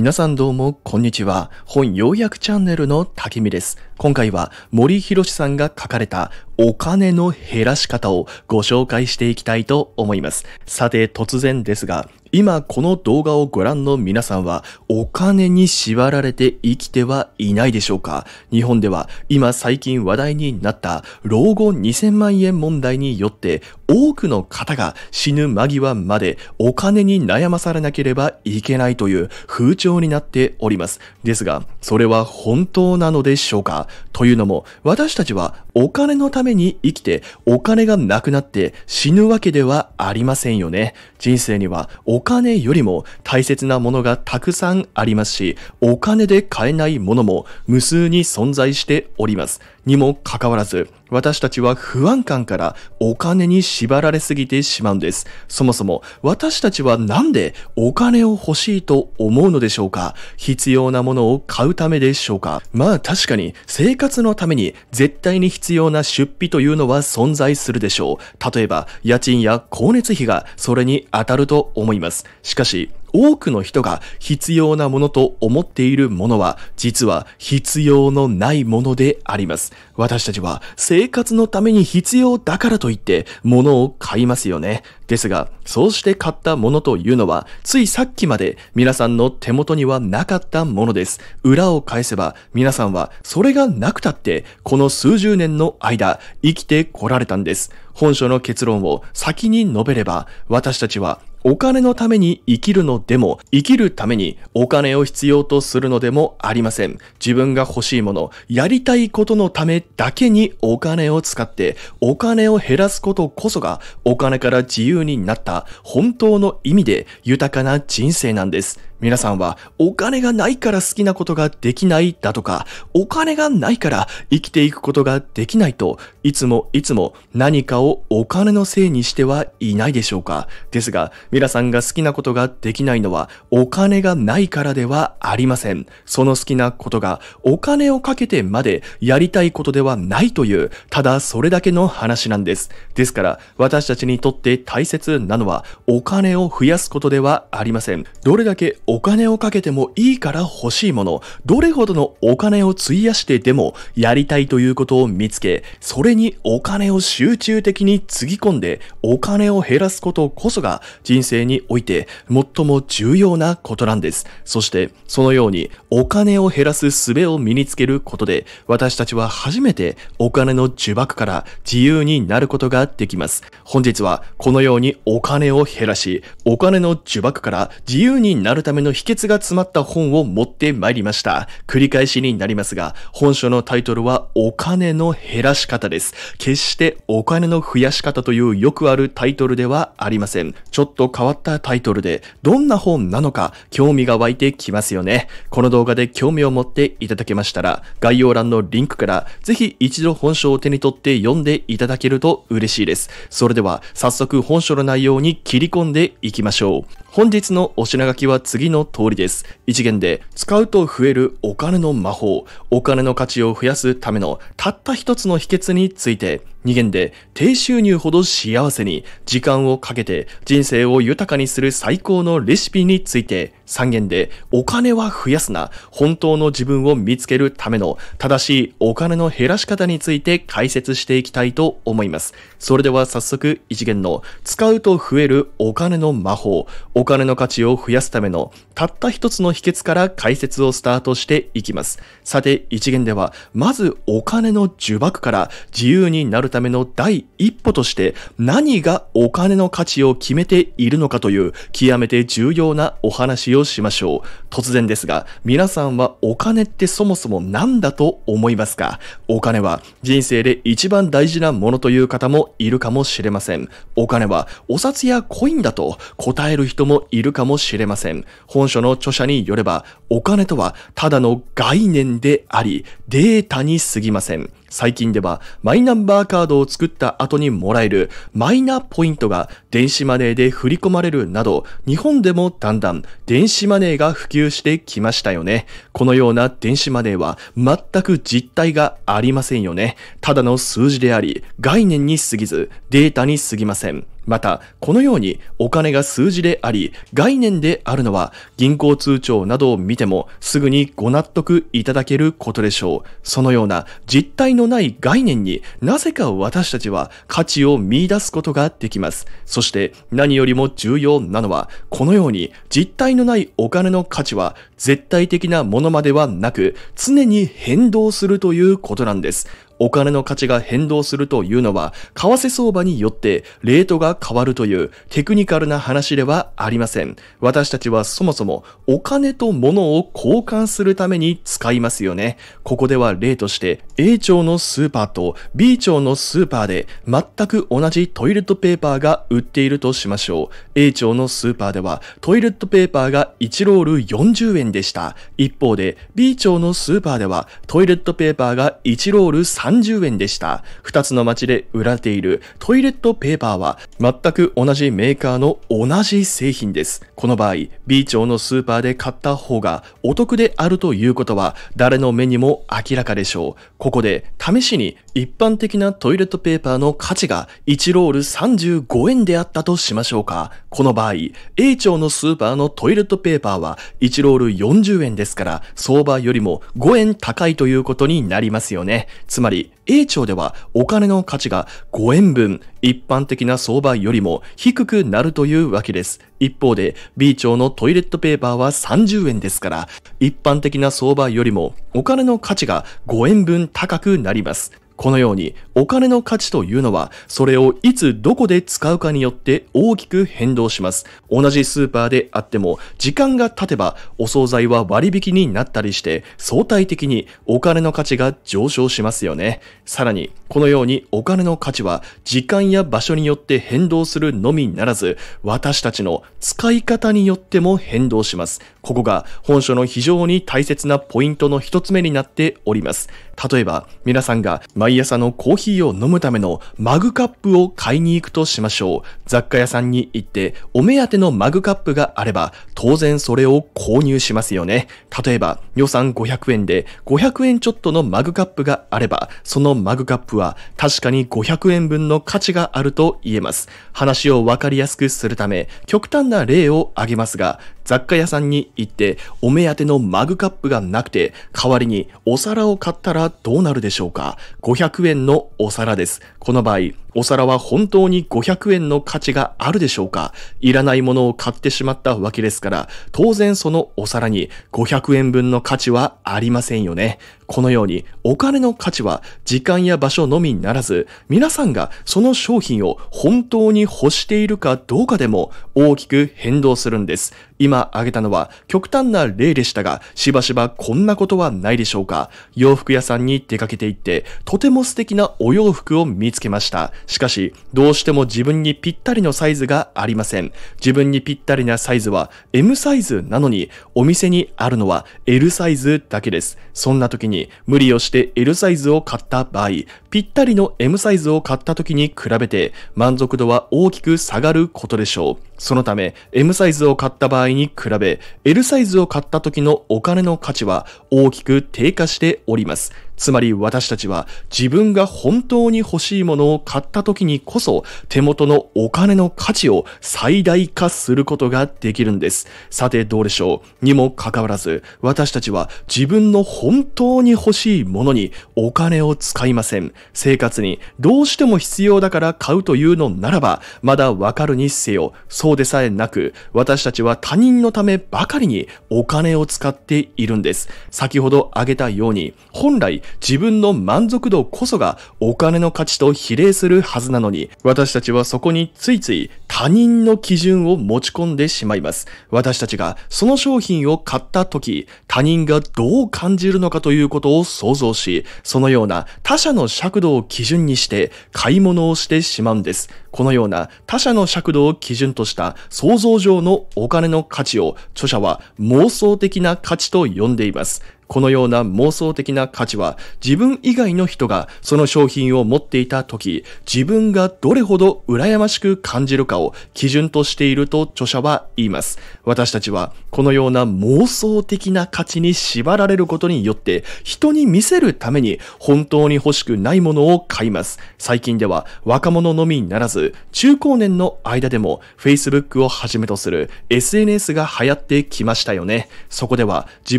皆さんどうも、こんにちは。本要約チャンネルのけ見です。今回は森博さんが書かれたお金の減らし方をご紹介していきたいと思います。さて、突然ですが、今この動画をご覧の皆さんはお金に縛られて生きてはいないでしょうか日本では今最近話題になった老後2000万円問題によって多くの方が死ぬ間際までお金に悩まされなければいけないという風潮になっております。ですが、それは本当なのでしょうかというのも、私たちはお金のために生きて、お金がなくなって死ぬわけではありませんよね。人生にはお金よりも大切なものがたくさんありますし、お金で買えないものも無数に存在しております。にもかかわらず、私たちは不安感からお金に縛られすぎてしまうんです。そもそも私たちはなんでお金を欲しいと思うのでしょうか必要なものを買うためでしょうかまあ確かに生活のために絶対に必要な出費というのは存在するでしょう。例えば家賃や光熱費がそれに当たると思います。しかし多くの人が必要なものと思っているものは実は必要のないものであります。私たちは生活のために必要だからといって物を買いますよね。ですが、そうして買ったものというのはついさっきまで皆さんの手元にはなかったものです。裏を返せば皆さんはそれがなくたってこの数十年の間生きてこられたんです。本書の結論を先に述べれば私たちはお金のために生きるのでも、生きるためにお金を必要とするのでもありません。自分が欲しいもの、やりたいことのためだけにお金を使って、お金を減らすことこそがお金から自由になった本当の意味で豊かな人生なんです。皆さんはお金がないから好きなことができないだとか、お金がないから生きていくことができないと、いつもいつも何かをお金のせいにしてはいないでしょうか。ですが、皆さんが好きなことができないのはお金がないからではありません。その好きなことがお金をかけてまでやりたいことではないという、ただそれだけの話なんです。ですから、私たちにとって大切なのはお金を増やすことではありません。どれだけお金をかけてもいいから欲しいもの、どれほどのお金を費やしてでもやりたいということを見つけ、それにお金を集中的につぎ込んでお金を減らすことこそが人生において最も重要なことなんです。そしてそのようにお金を減らす術を身につけることで私たちは初めてお金の呪縛から自由になることができます。本日はこのようにお金を減らし、お金の呪縛から自由になるためめの秘訣が詰まった本を持ってまいりました。繰り返しになりますが、本書のタイトルはお金の減らし方です。決してお金の増やし方というよくあるタイトルではありません。ちょっと変わったタイトルで、どんな本なのか興味が湧いてきますよね。この動画で興味を持っていただけましたら、概要欄のリンクからぜひ一度本書を手に取って読んでいただけると嬉しいです。それでは早速本書の内容に切り込んでいきましょう。本日のお品書きは次の通りです。一元で使うと増えるお金の魔法、お金の価値を増やすためのたった一つの秘訣について2元で低収入ほど幸せに時間をかけて人生を豊かにする最高のレシピについて3言でお金は増やすな本当の自分を見つけるための正しいお金の減らし方について解説していきたいと思います。それでは早速1言の使うと増えるお金の魔法お金の価値を増やすためのたった一つの秘訣から解説をスタートしていきます。さて1言ではまずお金の呪縛から自由になるためための第一歩として何がお金の価値を決めているのかという極めて重要なお話をしましょう。突然ですが、皆さんはお金ってそもそも何だと思いますかお金は人生で一番大事なものという方もいるかもしれません。お金はお札やコインだと答える人もいるかもしれません。本書の著者によれば、お金とはただの概念であり、データに過ぎません。最近ではマイナンバーカードを作った後にもらえるマイナポイントが電子マネーで振り込まれるなど日本でもだんだん電子マネーが普及してきましたよね。このような電子マネーは全く実体がありませんよね。ただの数字であり概念に過ぎずデータに過ぎません。また、このようにお金が数字であり、概念であるのは、銀行通帳などを見てもすぐにご納得いただけることでしょう。そのような実体のない概念になぜか私たちは価値を見出すことができます。そして何よりも重要なのは、このように実体のないお金の価値は絶対的なものまではなく、常に変動するということなんです。お金の価値が変動するというのは、為替相場によってレートが変わるというテクニカルな話ではありません。私たちはそもそもお金と物を交換するために使いますよね。ここでは例として A 町のスーパーと B 町のスーパーで全く同じトイレットペーパーが売っているとしましょう。A 町のスーパーではトイレットペーパーが1ロール40円でした。一方で B 町のスーパーではトイレットペーパーが1ロール30円30円でした。2つの街で売られているトイレットペーパーは全く同じメーカーの同じ製品です。この場合、B 町のスーパーで買った方がお得であるということは誰の目にも明らかでしょう。ここで試しに一般的なトイレットペーパーの価値が1ロール35円であったとしましょうか。この場合、A 町のスーパーのトイレットペーパーは1ロール40円ですから相場よりも5円高いということになりますよね。つまりり、A 町ではお金の価値が5円分、一般的な相場よりも低くなるというわけです。一方で B 町のトイレットペーパーは30円ですから、一般的な相場よりもお金の価値が5円分高くなります。このようにお金の価値というのはそれをいつどこで使うかによって大きく変動します。同じスーパーであっても時間が経てばお惣菜は割引になったりして相対的にお金の価値が上昇しますよね。さらにこのようにお金の価値は時間や場所によって変動するのみならず、私たちの使い方によっても変動します。ここが本書の非常に大切なポイントの一つ目になっております。例えば、皆さんが毎朝のコーヒーを飲むためのマグカップを買いに行くとしましょう。雑貨屋さんに行ってお目当てのマグカップがあれば、当然それを購入しますよね。例えば、予算500円で500円ちょっとのマグカップがあれば、そのマグカップは確かに500円分の価値があると言えます。話をわかりやすくするため、極端な例を挙げますが、雑貨屋さんに行ってお目当てのマグカップがなくて、代わりにお皿を買ったらどうなるでしょうか ?500 円のお皿です。この場合、お皿は本当に500円の価値があるでしょうかいらないものを買ってしまったわけですから、当然そのお皿に500円分の価値はありませんよね。このようにお金の価値は時間や場所のみならず、皆さんがその商品を本当に欲しているかどうかでも大きく変動するんです。今挙げたのは極端な例でしたが、しばしばこんなことはないでしょうか洋服屋さんに出かけていって、とても素敵なお洋服を見つけました。しかし、どうしても自分にぴったりのサイズがありません。自分にぴったりなサイズは M サイズなのに、お店にあるのは L サイズだけです。そんな時に無理をして L サイズを買った場合、ぴったりの M サイズを買った時に比べて満足度は大きく下がることでしょう。そのため M サイズを買った場合に比べ L サイズを買った時のお金の価値は大きく低下しております。つまり私たちは自分が本当に欲しいものを買った時にこそ手元のお金の価値を最大化することができるんです。さてどうでしょうにもかかわらず私たちは自分の本当に欲しいものにお金を使いません。生活にどうしても必要だから買うというのならばまだわかるにせよそうでさえなく私たちは他人のためばかりにお金を使っているんです。先ほど挙げたように本来自分の満足度こそがお金の価値と比例するはずなのに、私たちはそこについつい他人の基準を持ち込んでしまいます。私たちがその商品を買った時、他人がどう感じるのかということを想像し、そのような他者の尺度を基準にして買い物をしてしまうんです。このような他者の尺度を基準とした想像上のお金の価値を著者は妄想的な価値と呼んでいます。このような妄想的な価値は自分以外の人がその商品を持っていた時、自分がどれほど羨ましく感じるかを基準としていると著者は言います。私たちはこのような妄想的な価値に縛られることによって人に見せるために本当に欲しくないものを買います。最近では若者のみならず中高年の間でも Facebook をはじめとする SNS が流行ってきましたよね。そこでは自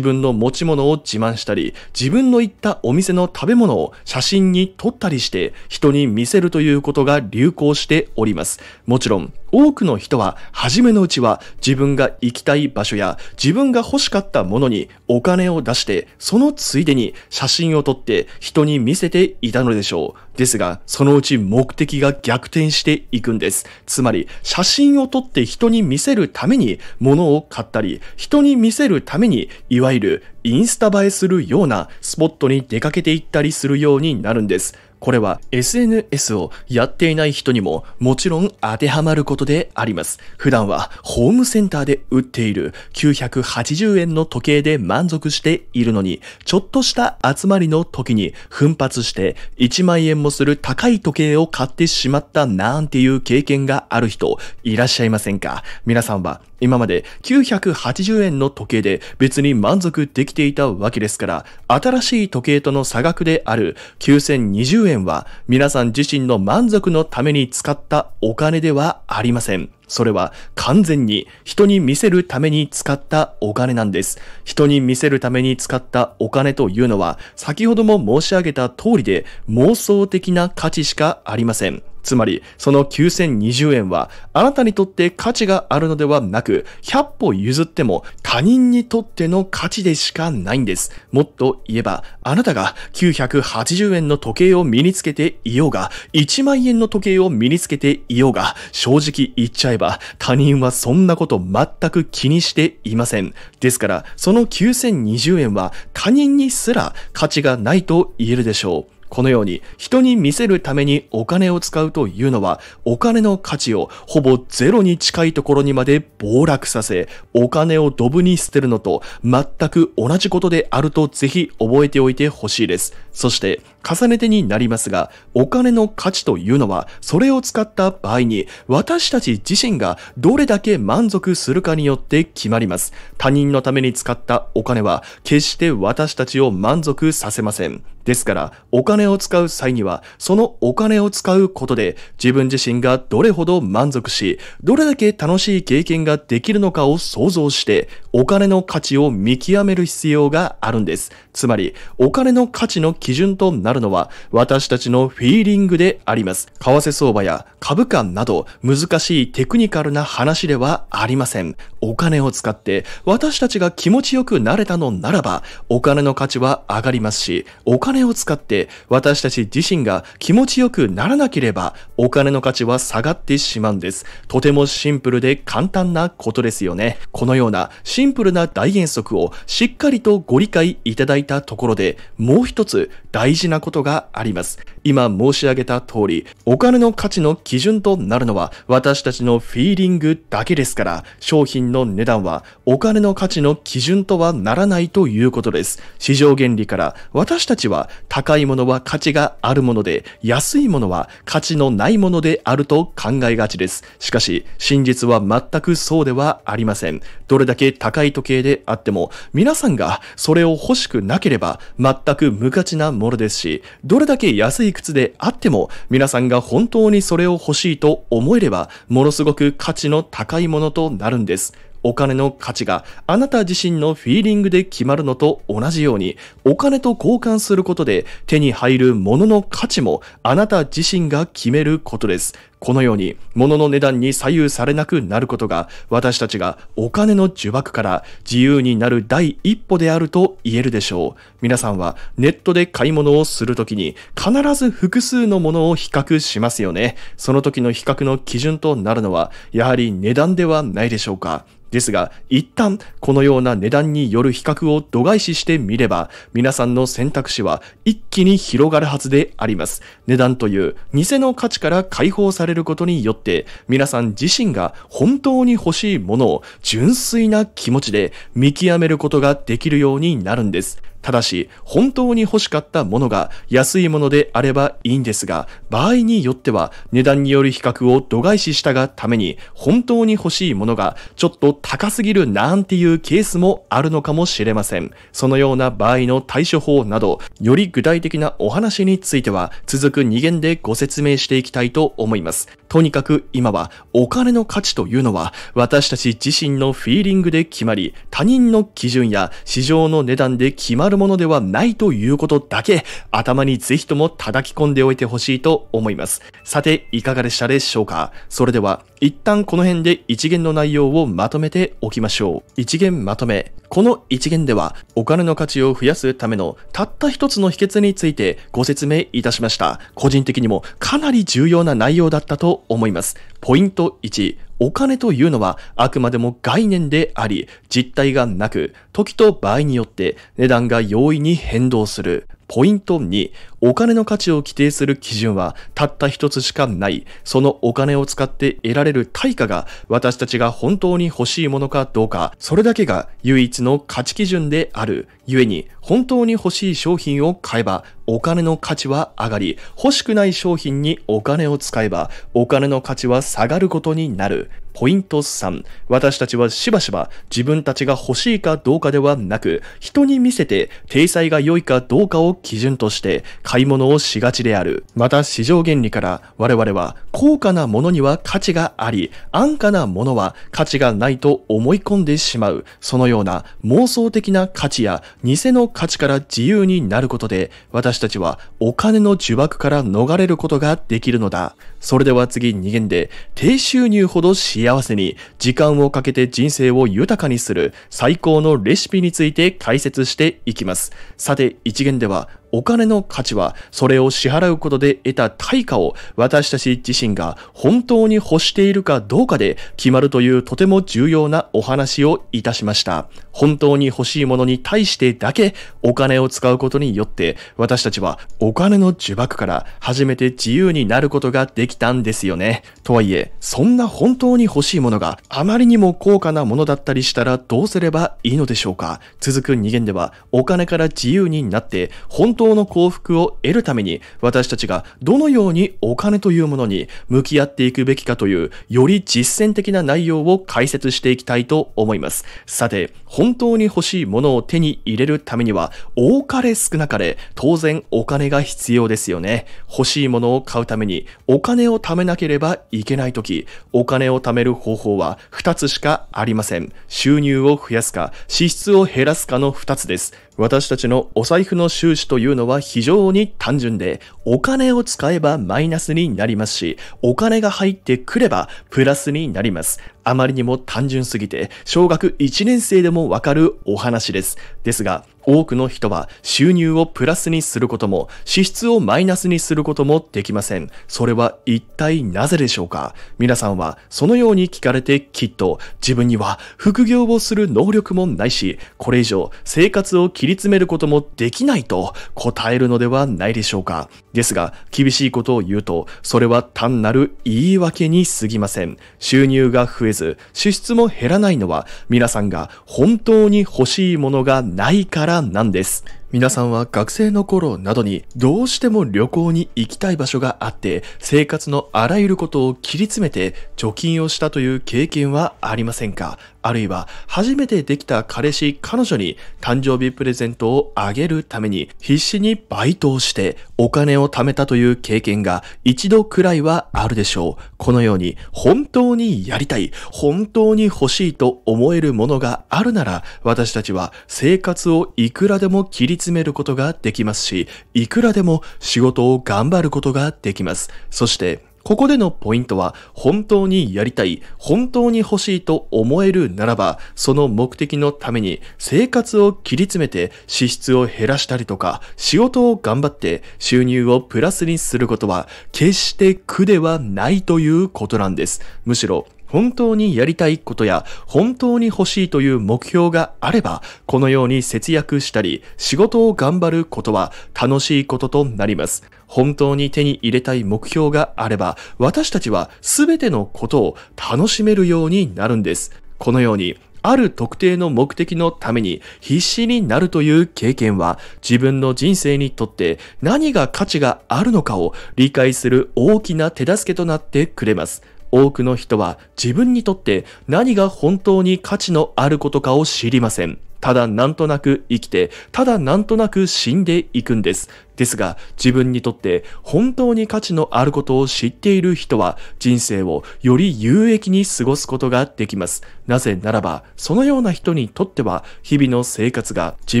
分の持ち物を自慢したり、自分の行ったお店の食べ物を写真に撮ったりして、人に見せるということが流行しております。もちろん、多くの人は初めのうちは自分が行きたい場所や自分が欲しかったものにお金を出してそのついでに写真を撮って人に見せていたのでしょう。ですがそのうち目的が逆転していくんです。つまり写真を撮って人に見せるために物を買ったり人に見せるためにいわゆるインスタ映えするようなスポットに出かけていったりするようになるんです。これは SNS をやっていない人にももちろん当てはまることであります。普段はホームセンターで売っている980円の時計で満足しているのに、ちょっとした集まりの時に奮発して1万円もする高い時計を買ってしまったなんていう経験がある人いらっしゃいませんか皆さんは今まで980円の時計で別に満足できていたわけですから、新しい時計との差額である9020円は皆さん自身の満足のために使ったお金ではありません。それは完全に人に見せるために使ったお金なんです。人に見せるために使ったお金というのは先ほども申し上げた通りで妄想的な価値しかありません。つまり、その9020円は、あなたにとって価値があるのではなく、100歩譲っても他人にとっての価値でしかないんです。もっと言えば、あなたが980円の時計を身につけていようが、1万円の時計を身につけていようが、正直言っちゃえば、他人はそんなこと全く気にしていません。ですから、その9020円は他人にすら価値がないと言えるでしょう。このように人に見せるためにお金を使うというのはお金の価値をほぼゼロに近いところにまで暴落させお金をドブに捨てるのと全く同じことであるとぜひ覚えておいてほしいです。そして重ねてになりますが、お金の価値というのは、それを使った場合に、私たち自身がどれだけ満足するかによって決まります。他人のために使ったお金は、決して私たちを満足させません。ですから、お金を使う際には、そのお金を使うことで、自分自身がどれほど満足し、どれだけ楽しい経験ができるのかを想像して、お金の価値を見極める必要があるんです。つまり、お金の価値の基準となるのは、私たちのフィーリングであります。為替相場や株価など、難しいテクニカルな話ではありません。お金を使って、私たちが気持ちよくなれたのならば、お金の価値は上がりますし、お金を使って、私たち自身が気持ちよくならなければ、お金の価値は下がってしまうんです。とてもシンプルで簡単なことですよね。このようなシンプルな大原則をしっかりとご理解いただいいたところで、もう一つ大事なことがあります。今申し上げた通り、お金の価値の基準となるのは私たちのフィーリングだけですから、商品の値段はお金の価値の基準とはならないということです。市場原理から私たちは高いものは価値があるもので、安いものは価値のないものであると考えがちです。しかし、真実は全くそうではありません。どれだけ高い時計であっても、皆さんがそれを欲しくなければ全く無価値なものですし、どれだけ安い靴であっても皆さんが本当にそれを欲しいと思えれば、ものすごく価値の高いものとなるんです。お金の価値があなた自身のフィーリングで決まるのと同じように、お金と交換することで手に入るものの価値もあなた自身が決めることです。このように物の値段に左右されなくなることが私たちがお金の呪縛から自由になる第一歩であると言えるでしょう。皆さんはネットで買い物をするときに必ず複数のものを比較しますよね。その時の比較の基準となるのはやはり値段ではないでしょうか。ですが、一旦このような値段による比較を度外視してみれば、皆さんの選択肢は一気に広がるはずであります。値段という偽の価値から解放されれることによって、皆さん自身が本当に欲しいものを純粋な気持ちで見極めることができるようになるんです。ただし、本当に欲しかったものが安いものであればいいんですが、場合によっては値段による比較を度外視したがために、本当に欲しいものがちょっと高すぎるなんていうケースもあるのかもしれません。そのような場合の対処法など、より具体的なお話については、続く2限でご説明していきたいと思います。とにかく今はお金の価値というのは私たち自身のフィーリングで決まり、他人の基準や市場の値段で決まるるものではないということだけ頭にぜひとも叩き込んでおいてほしいと思います。さて、いかがでしたでしょうかそれでは、一旦この辺で一元の内容をまとめておきましょう。一元まとめ。この一元では、お金の価値を増やすためのたった一つの秘訣についてご説明いたしました。個人的にもかなり重要な内容だったと思います。ポイント1、お金というのはあくまでも概念であり、実態がなく、時と場合によって値段が容易に変動する。ポイント2、お金の価値を規定する基準はたった一つしかない。そのお金を使って得られる対価が私たちが本当に欲しいものかどうか、それだけが唯一の価値基準である。故に、本当に欲しい商品を買えばお金の価値は上がり、欲しくない商品にお金を使えばお金の価値は下がることになる。ポイント3、私たちはしばしば自分たちが欲しいかどうかではなく、人に見せて、体裁が良いかどうかを基準として買い物をしがちである。また市場原理から我々は高価なものには価値があり、安価なものは価値がないと思い込んでしまう。そのような妄想的な価値や偽の価値から自由になることで、私たちはお金の呪縛から逃れることができるのだ。それでは次2限で、低収入ほど幸せに、時間をかけて人生を豊かにする最高のレシピについて解説していきます。さて、1限では、お金の価値は、それを支払うことで得た対価を私たち自身が本当に欲しているかどうかで決まるというとても重要なお話をいたしました。本当に欲しいものに対してだけお金を使うことによって、私たちはお金の呪縛から初めて自由になることができたんですよね。とはいえ、そんな本当に欲しいものがあまりにも高価なものだったりしたらどうすればいいのでしょうか。続く2限では、お金から自由になって、本当の幸福を得るために私たちがどのようにお金というものに向き合っていくべきかというより実践的な内容を解説していきたいと思います。さて、本当に欲しいものを手に入れるためには多かれ少なかれ当然お金が必要ですよね。欲しいものを買うためにお金を貯めなければいけないとき、お金を貯める方法は2つしかありません。収入を増やすか支出を減らすかの2つです。私たちのお財布の収支というのは非常に単純で、お金を使えばマイナスになりますし、お金が入ってくればプラスになります。あまりにも単純すぎて、小学1年生でもわかるお話です。ですが、多くの人は収入をプラスにすることも支出をマイナスにすることもできません。それは一体なぜでしょうか皆さんはそのように聞かれてきっと自分には副業をする能力もないし、これ以上生活を切り詰めることもできないと答えるのではないでしょうかですが、厳しいことを言うと、それは単なる言い訳に過ぎません。収入が増えずず、支出も減らないのは、皆さんが本当に欲しいものがないからなんです。皆さんは学生の頃などにどうしても旅行に行きたい場所があって生活のあらゆることを切り詰めて貯金をしたという経験はありませんかあるいは初めてできた彼氏、彼女に誕生日プレゼントをあげるために必死にバイトをしてお金を貯めたという経験が一度くらいはあるでしょう。このように本当にやりたい、本当に欲しいと思えるものがあるなら私たちは生活をいくらでも切り詰めることができますし、いくらでも仕事を頑張ることができます。そしてここでのポイントは、本当にやりたい、本当に欲しいと思えるならば、その目的のために生活を切り詰めて支出を減らしたりとか、仕事を頑張って収入をプラスにすることは、決して苦ではないということなんです。むしろ、本当にやりたいことや本当に欲しいという目標があれば、このように節約したり、仕事を頑張ることは楽しいこととなります。本当に手に入れたい目標があれば、私たちは全てのことを楽しめるようになるんです。このように、ある特定の目的のために必死になるという経験は自分の人生にとって何が価値があるのかを理解する大きな手助けとなってくれます。多くの人は自分にとって何が本当に価値のあることかを知りません。ただなんとなく生きて、ただなんとなく死んでいくんです。ですが、自分にとって本当に価値のあることを知っている人は、人生をより有益に過ごすことができます。なぜならば、そのような人にとっては、日々の生活が自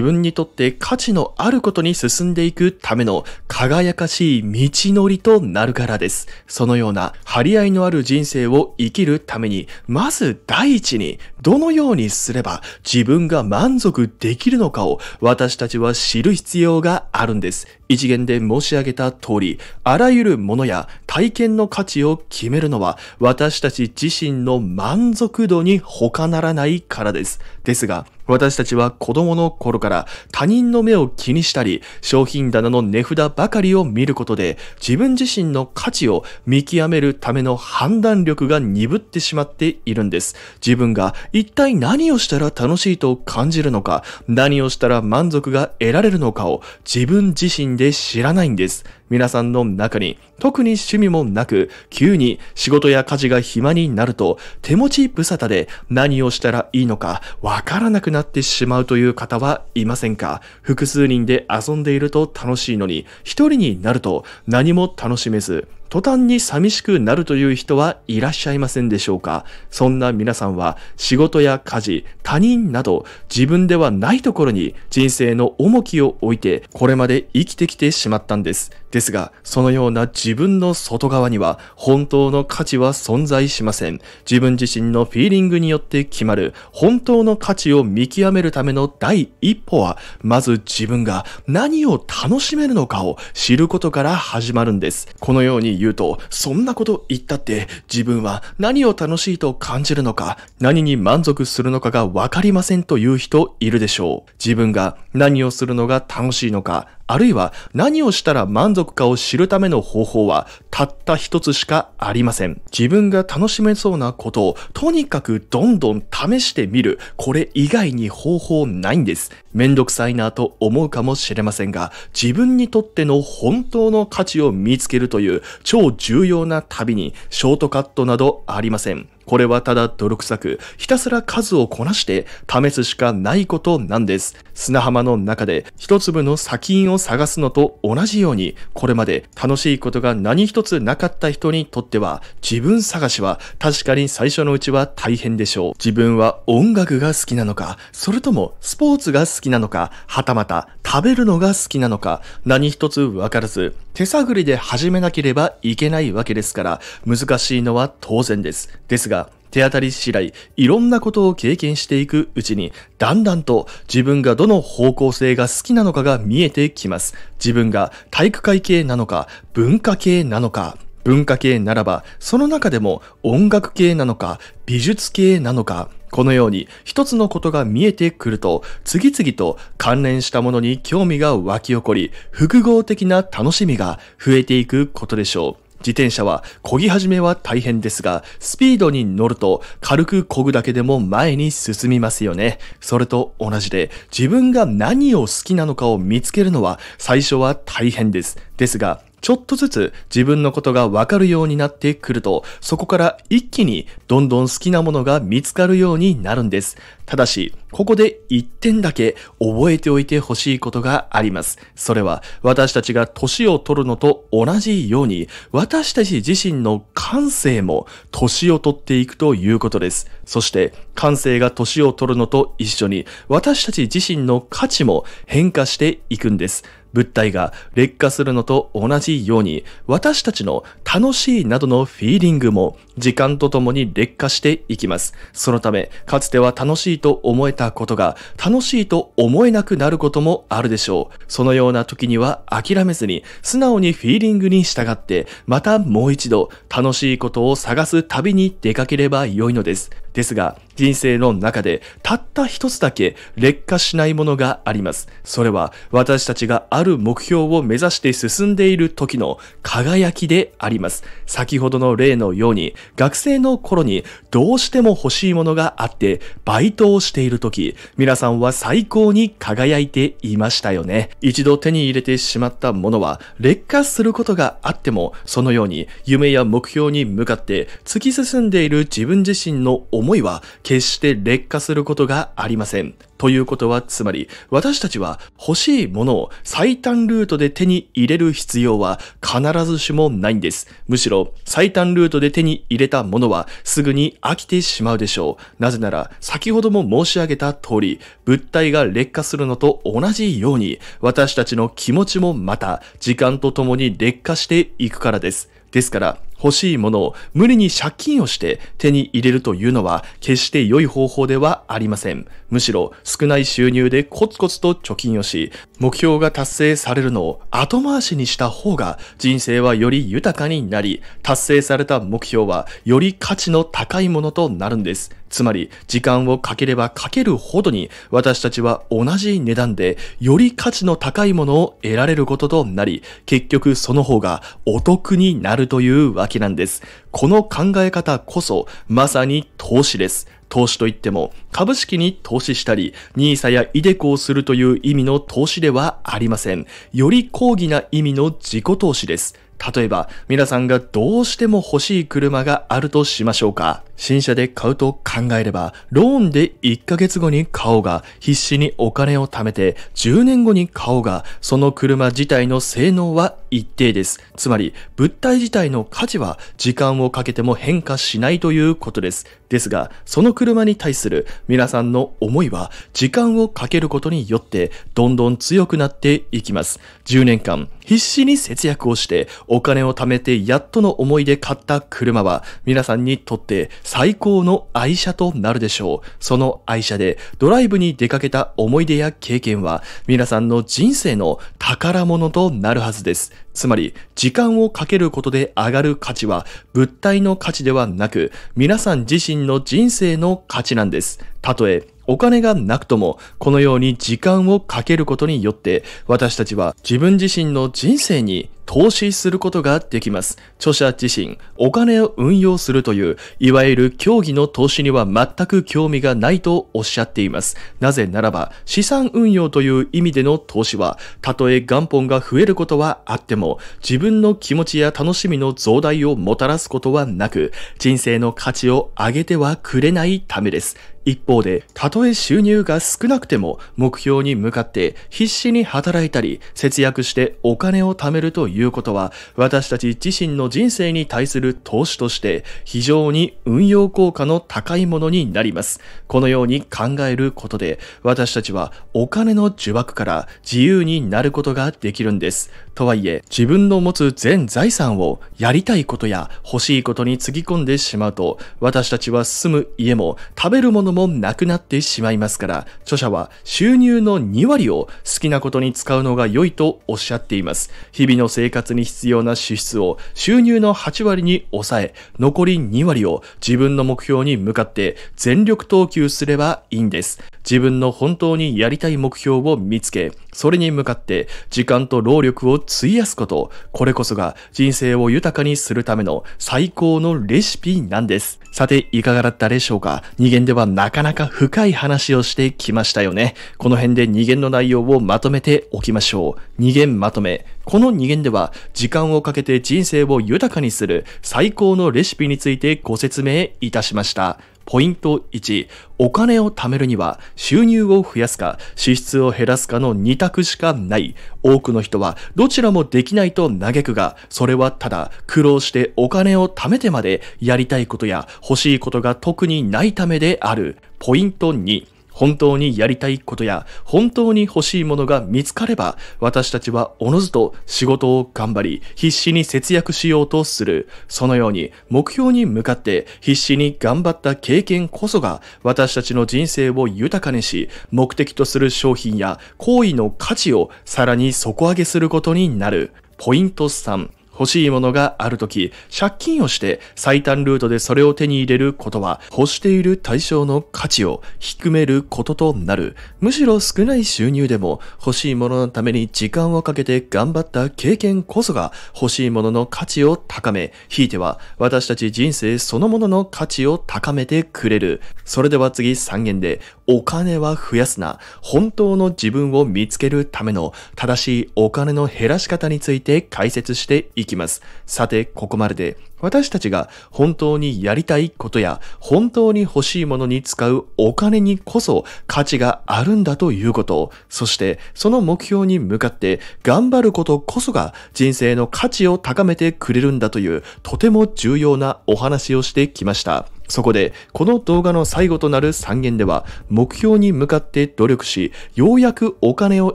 分にとって価値のあることに進んでいくための輝かしい道のりとなるからです。そのような張り合いのある人生を生きるために、まず第一に、どのようにすれば自分が満足できるのかを私たちは知る必要があるんです。一元で申し上げた通り、あらゆるものや体験の価値を決めるのは私たち自身の満足度に他ならないからです。ですが、私たちは子供の頃から他人の目を気にしたり、商品棚の値札ばかりを見ることで、自分自身の価値を見極めるための判断力が鈍ってしまっているんです。自分が一体何をしたら楽しいと感じるのか、何をしたら満足が得られるのかを自分自身で知らないんです。皆さんの中に特に趣味もなく、急に仕事や家事が暇になると、手持ち無沙汰で何をしたらいいのかわからなくなってしまうという方はいませんか複数人で遊んでいると楽しいのに、一人になると何も楽しめず、途端に寂しくなるという人はいらっしゃいませんでしょうかそんな皆さんは仕事や家事、他人など自分ではないところに人生の重きを置いてこれまで生きてきてしまったんです。ですが、そのような自分の外側には本当の価値は存在しません。自分自身のフィーリングによって決まる本当の価値を見極めるための第一歩は、まず自分が何を楽しめるのかを知ることから始まるんです。このように言うと、そんなこと言ったって自分は何を楽しいと感じるのか、何に満足するのかがわかりませんという人いるでしょう。自分が何をするのが楽しいのか、あるいは何をしたら満足かを知るための方法はたった一つしかありません。自分が楽しめそうなことをとにかくどんどん試してみる。これ以外に方法ないんです。めんどくさいなと思うかもしれませんが、自分にとっての本当の価値を見つけるという超重要な旅にショートカットなどありません。これはただ泥臭く、ひたすら数をこなして試すしかないことなんです。砂浜の中で一粒の砂金を探すのと同じように、これまで楽しいことが何一つなかった人にとっては、自分探しは確かに最初のうちは大変でしょう。自分は音楽が好きなのか、それともスポーツが好きなのか、はたまた食べるのが好きなのか、何一つわからず、手探りで始めなければいけないわけですから、難しいのは当然です。ですが、手当たり次第、いろんなことを経験していくうちに、だんだんと自分がどの方向性が好きなのかが見えてきます。自分が体育会系なのか、文化系なのか、文化系ならば、その中でも音楽系なのか、美術系なのか、このように一つのことが見えてくると次々と関連したものに興味が湧き起こり複合的な楽しみが増えていくことでしょう。自転車は漕ぎ始めは大変ですが、スピードに乗ると軽く漕ぐだけでも前に進みますよね。それと同じで自分が何を好きなのかを見つけるのは最初は大変です。ですが、ちょっとずつ自分のことがわかるようになってくると、そこから一気にどんどん好きなものが見つかるようになるんです。ただし、ここで一点だけ覚えておいてほしいことがあります。それは私たちが年を取るのと同じように、私たち自身の感性も年を取っていくということです。そして感性が年を取るのと一緒に、私たち自身の価値も変化していくんです。物体が劣化するのと同じように、私たちの楽しいなどのフィーリングも時間とともに劣化していきます。そのため、かつては楽しいと思えたことが楽しいと思えなくなることもあるでしょう。そのような時には諦めずに、素直にフィーリングに従って、またもう一度楽しいことを探す旅に出かければ良いのです。ですが、人生の中でたった一つだけ劣化しないものがあります。それは私たちがある目標を目指して進んでいる時の輝きであります。先ほどの例のように、学生の頃にどうしても欲しいものがあって、バイトをしている時、皆さんは最高に輝いていましたよね。一度手に入れてしまったものは、劣化することがあっても、そのように夢や目標に向かって突き進んでいる自分自身の思いは決して劣化することがありません。ということは、つまり、私たちは欲しいものを最短ルートで手に入れる必要は必ずしもないんです。むしろ、最短ルートで手に入れたものはすぐに飽きてしまうでしょう。なぜなら、先ほども申し上げた通り、物体が劣化するのと同じように、私たちの気持ちもまた、時間とともに劣化していくからです。ですから、欲しいものを無理に借金をして手に入れるというのは決して良い方法ではありません。むしろ少ない収入でコツコツと貯金をし、目標が達成されるのを後回しにした方が人生はより豊かになり、達成された目標はより価値の高いものとなるんです。つまり、時間をかければかけるほどに、私たちは同じ値段で、より価値の高いものを得られることとなり、結局その方がお得になるというわけなんです。この考え方こそ、まさに投資です。投資といっても株式に投資したり NISA や ideco をするという意味の投資ではありません。より高義な意味の自己投資です。例えば皆さんがどうしても欲しい車があるとしましょうか。新車で買うと考えれば、ローンで1ヶ月後に買おうが、必死にお金を貯めて10年後に買おうが、その車自体の性能は一定です。つまり、物体自体の価値は時間をかけても変化しないということです。ですが、その車に対する皆さんの思いは、時間をかけることによって、どんどん強くなっていきます。10年間、必死に節約をして、お金を貯めてやっとの思いで買った車は、皆さんにとって最高の愛車となるでしょう。その愛車でドライブに出かけた思い出や経験は皆さんの人生の宝物となるはずです。つまり、時間をかけることで上がる価値は物体の価値ではなく、皆さん自身の人生の価値なんです。たとえ、お金がなくとも、このように時間をかけることによって、私たちは自分自身の人生に投資することができます。著者自身、お金を運用するという、いわゆる競技の投資には全く興味がないとおっしゃっています。なぜならば、資産運用という意味での投資は、たとえ元本が増えることはあっても、自分の気持ちや楽しみの増大をもたらすことはなく、人生の価値を上げてはくれないためです。一方で、たとえ収入が少なくても目標に向かって必死に働いたり節約してお金を貯めるということは私たち自身の人生に対する投資として非常に運用効果の高いものになります。このように考えることで私たちはお金の呪縛から自由になることができるんです。とはいえ自分の持つ全財産をやりたいことや欲しいことにつぎ込んでしまうと私たちは住む家も食べるもののもなくなってしまいますから、著者は収入の2割を好きなことに使うのが良いとおっしゃっています。日々の生活に必要な支出を収入の8割に抑え、残り2割を自分の目標に向かって全力投球すればいいんです。自分の本当にやりたい目標を見つけ、それに向かって時間と労力を費やすこと、これこそが人生を豊かにするための最高のレシピなんです。さて、いかがだったでしょうか二元ではなかなか深い話をしてきましたよね。この辺で二元の内容をまとめておきましょう。二元まとめ。この二元では、時間をかけて人生を豊かにする最高のレシピについてご説明いたしました。ポイント1、お金を貯めるには収入を増やすか支出を減らすかの2択しかない。多くの人はどちらもできないと嘆くが、それはただ苦労してお金を貯めてまでやりたいことや欲しいことが特にないためである。ポイント2、本当にやりたいことや本当に欲しいものが見つかれば私たちはおのずと仕事を頑張り必死に節約しようとする。そのように目標に向かって必死に頑張った経験こそが私たちの人生を豊かにし目的とする商品や行為の価値をさらに底上げすることになる。ポイント3欲しいものがあるとき、借金をして最短ルートでそれを手に入れることは、欲している対象の価値を低めることとなる。むしろ少ない収入でも欲しいもののために時間をかけて頑張った経験こそが欲しいものの価値を高め、ひいては私たち人生そのものの価値を高めてくれる。それでは次3件で、お金は増やすな。本当の自分を見つけるための正しいお金の減らし方について解説していききます。さて、ここまでで、私たちが本当にやりたいことや、本当に欲しいものに使うお金にこそ価値があるんだということ、そしてその目標に向かって頑張ることこそが人生の価値を高めてくれるんだという、とても重要なお話をしてきました。そこで、この動画の最後となる3言では、目標に向かって努力し、ようやくお金を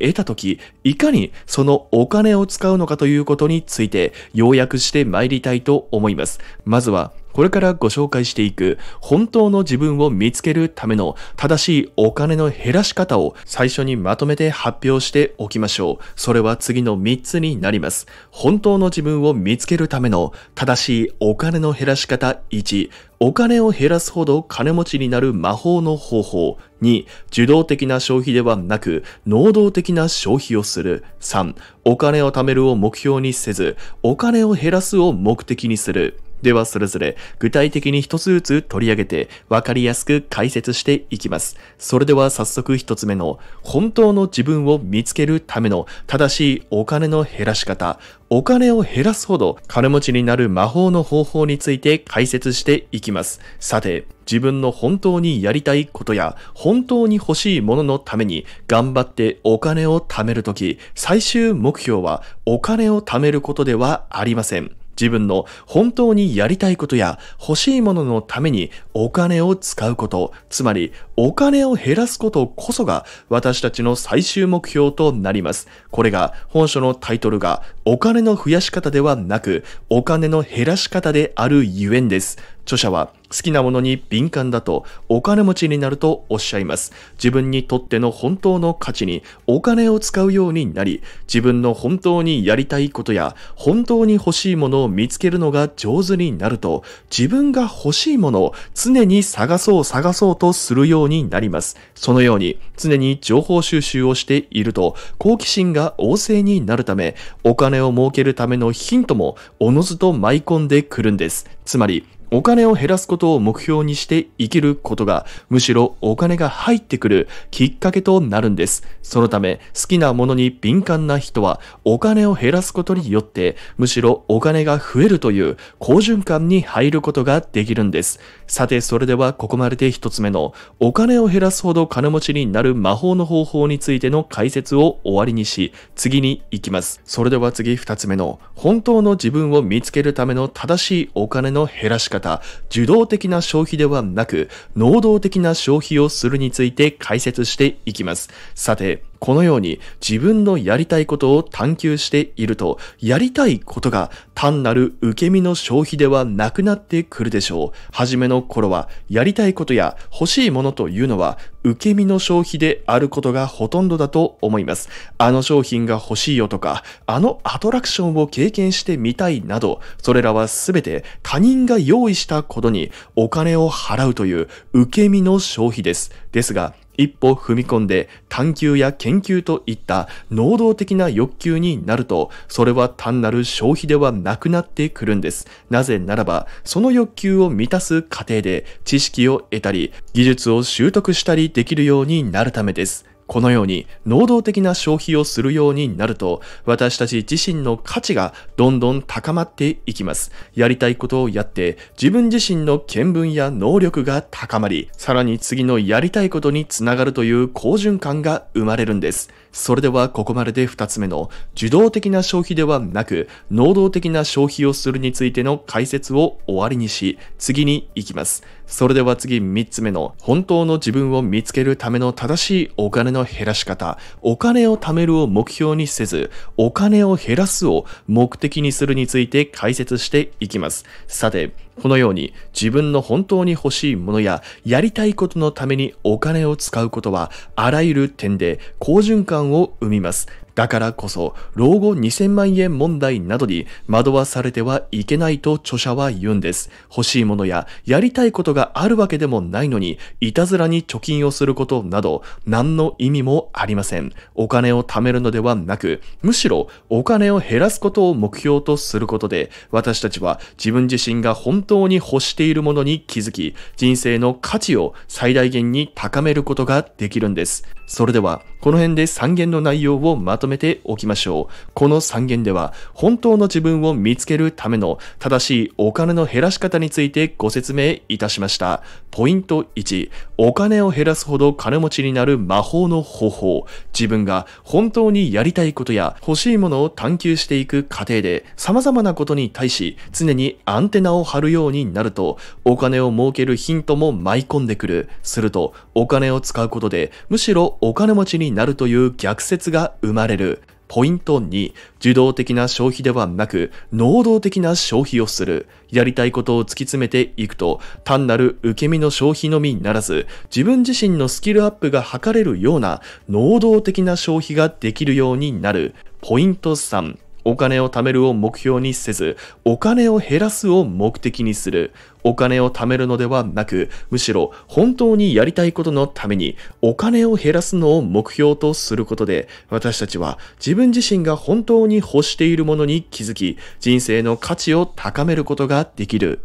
得たとき、いかにそのお金を使うのかということについて、要約して参りたいと思います。まずは、これからご紹介していく本当の自分を見つけるための正しいお金の減らし方を最初にまとめて発表しておきましょう。それは次の3つになります。本当の自分を見つけるための正しいお金の減らし方1、お金を減らすほど金持ちになる魔法の方法。2、受動的な消費ではなく、能動的な消費をする。3、お金を貯めるを目標にせず、お金を減らすを目的にする。ではそれぞれ具体的に一つずつ取り上げて分かりやすく解説していきます。それでは早速一つ目の本当の自分を見つけるための正しいお金の減らし方。お金を減らすほど金持ちになる魔法の方法について解説していきます。さて、自分の本当にやりたいことや本当に欲しいもののために頑張ってお金を貯めるとき、最終目標はお金を貯めることではありません。自分の本当にやりたいことや欲しいもののためにお金を使うこと、つまりお金を減らすことこそが私たちの最終目標となります。これが本書のタイトルがお金の増やし方ではなくお金の減らし方であるゆえんです。著者は好きなものに敏感だとお金持ちになるとおっしゃいます。自分にとっての本当の価値にお金を使うようになり、自分の本当にやりたいことや本当に欲しいものを見つけるのが上手になると、自分が欲しいものを常に探そう探そうとするようになります。そのように常に情報収集をしていると好奇心が旺盛になるため、お金を儲けるためのヒントもおのずと舞い込んでくるんです。つまり、お金を減らすことを目標にして生きることが、むしろお金が入ってくるきっかけとなるんです。そのため、好きなものに敏感な人は、お金を減らすことによって、むしろお金が増えるという好循環に入ることができるんです。さて、それではここまでで一つ目の、お金を減らすほど金持ちになる魔法の方法についての解説を終わりにし、次に行きます。それでは次二つ目の、本当の自分を見つけるための正しいお金の減らし方方、受動的な消費ではなく、能動的な消費をするについて解説していきます。さて、このように自分のやりたいことを探求していると、やりたいことが単なる受け身の消費ではなくなってくるでしょう。初めの頃は、やりたいことや欲しいものというのは、受け身の消費であることがほとんどだと思います。あの商品が欲しいよとか、あのアトラクションを経験してみたいなど、それらはすべて他人が用意したことにお金を払うという受け身の消費です。ですが、一歩踏み込んで探求や研究といった能動的な欲求になると、それは単なる消費ではなくなってくるんです。なぜならば、その欲求を満たす過程で知識を得たり、技術を習得したりできるようになるためです。このように能動的な消費をするようになると、私たち自身の価値がどんどん高まっていきます。やりたいことをやって、自分自身の見聞や能力が高まり、さらに次のやりたいことにつながるという好循環が生まれるんです。それではここまでで2つ目の受動的な消費ではなく能動的な消費をするについての解説を終わりにし次に行きます。それでは次3つ目の本当の自分を見つけるための正しいお金のの減らし方、お金を貯めるを目標にせず、お金を減らすを目的にするについて解説していきます。さて、このように自分の本当に欲しいものややりたいことのためにお金を使うことはあらゆる点で好循環を生みます。だからこそ、老後2000万円問題などに惑わされてはいけないと著者は言うんです。欲しいものややりたいことがあるわけでもないのに、いたずらに貯金をすることなど、何の意味もありません。お金を貯めるのではなく、むしろお金を減らすことを目標とすることで、私たちは自分自身が本当に欲しているものに気づき、人生の価値を最大限に高めることができるんです。それでは、この辺で3言の内容をまとめておきましょう。この3言では、本当の自分を見つけるための正しいお金の減らし方についてご説明いたしました。ポイント1、お金を減らすほど金持ちになる魔法の方法。自分が本当にやりたいことや欲しいものを探求していく過程で、様々なことに対し、常にアンテナを張るようになると、お金を儲けるヒントも舞い込んでくる。すると、お金を使うことで、むしろお金持ちになるという逆説が生まれる。ポイント2、受動的な消費ではなく、能動的な消費をする。やりたいことを突き詰めていくと、単なる受け身の消費のみならず、自分自身のスキルアップが図れるような、能動的な消費ができるようになる。ポイント3、お金を貯めるを目標にせず、お金を減らすを目的にする。お金を貯めるのではなく、むしろ本当にやりたいことのためにお金を減らすのを目標とすることで、私たちは自分自身が本当に欲しているものに気づき、人生の価値を高めることができる。